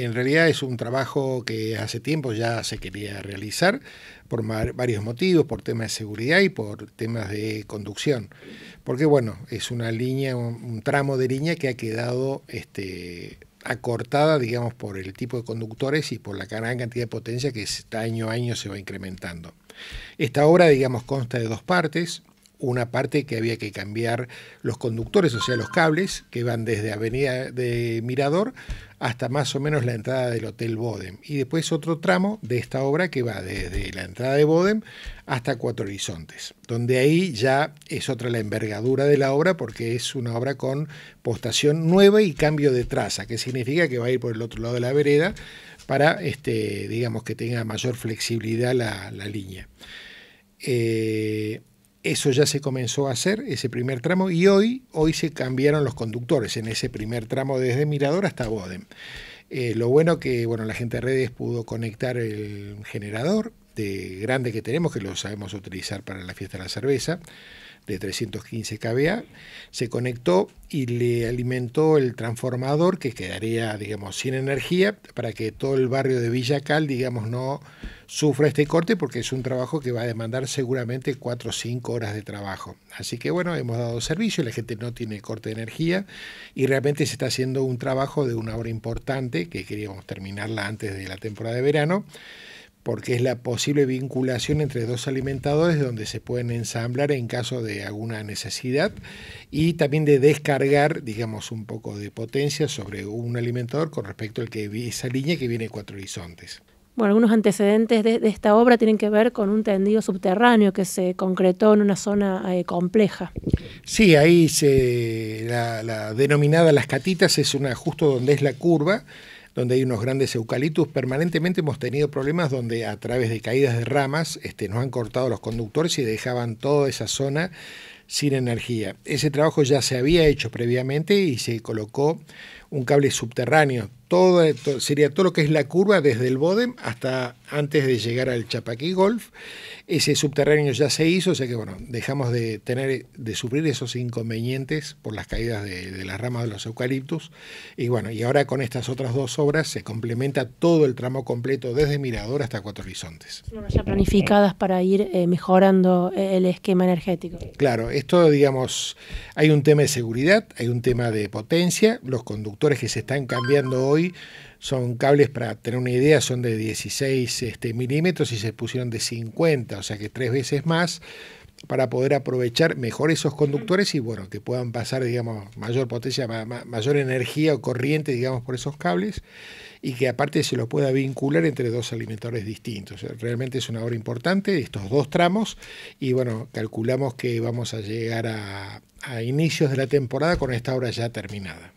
En realidad es un trabajo que hace tiempo ya se quería realizar por varios motivos, por temas de seguridad y por temas de conducción. Porque bueno, es una línea, un, tramo de línea que ha quedado este, acortada, digamos, por el tipo de conductores y por la gran cantidad de potencia que año a año se va incrementando. Esta obra, digamos, consta de dos partes una parte que había que cambiar los conductores, o sea, los cables que van desde Avenida de Mirador hasta más o menos la entrada del Hotel Bodem. Y después otro tramo de esta obra que va desde la entrada de Bodem hasta Cuatro Horizontes, donde ahí ya es otra la envergadura de la obra porque es una obra con postación nueva y cambio de traza, que significa que va a ir por el otro lado de la vereda para, este, digamos, que tenga mayor flexibilidad la, línea. Eh, eso ya se comenzó a hacer, ese primer tramo, y hoy, hoy se cambiaron los conductores en ese primer tramo desde Mirador hasta Boden. Eh, lo bueno que bueno, la gente de redes pudo conectar el generador este, grande que tenemos, que lo sabemos utilizar para la fiesta de la cerveza, de 315 kVA, se conectó y le alimentó el transformador que quedaría, digamos, sin energía para que todo el barrio de Villacal, digamos, no sufra este corte porque es un trabajo que va a demandar seguramente 4 o 5 horas de trabajo. Así que bueno, hemos dado servicio, la gente no tiene corte de energía y realmente se está haciendo un trabajo de una hora importante que queríamos terminarla antes de la temporada de verano porque es la posible vinculación entre dos alimentadores donde se pueden ensamblar en caso de alguna necesidad y también de descargar, digamos, un poco de potencia sobre un alimentador con respecto al esa línea que viene de Cuatro Horizontes. Bueno, algunos antecedentes de, esta obra tienen que ver con un tendido subterráneo que se concretó en una zona eh, compleja. Sí, ahí se, la, la, denominada Las Catitas es una justo donde es la curva, donde hay unos grandes eucaliptus. Permanentemente hemos tenido problemas donde a través de caídas de ramas este, nos han cortado los conductores y dejaban toda esa zona sin energía. Ese trabajo ya se había hecho previamente y se colocó un cable subterráneo. Todo, sería todo lo que es la curva desde el Bodem hasta antes de llegar al Chapaquí Golf. Ese subterráneo ya se hizo, o sea que bueno, dejamos de tener, de sufrir esos inconvenientes por las caídas de, las ramas de los eucaliptus. Y bueno, y ahora con estas otras dos obras se complementa todo el tramo completo desde Mirador hasta Cuatro Horizontes. ya planificadas para ir eh, mejorando eh, el esquema energético. Claro, esto digamos, hay un tema de seguridad, hay un tema de potencia, los conductores que se están cambiando hoy son cables, para tener una idea, son de 16 este, milímetros y se pusieron de 50, o sea que tres veces más para poder aprovechar mejor esos conductores y bueno, que puedan pasar, digamos, mayor potencia, mayor energía o corriente, digamos, por esos cables y que aparte se lo pueda vincular entre dos alimentadores distintos. Realmente es una obra importante, estos dos tramos, y bueno, calculamos que vamos a llegar a, a inicios de la temporada con esta obra ya terminada.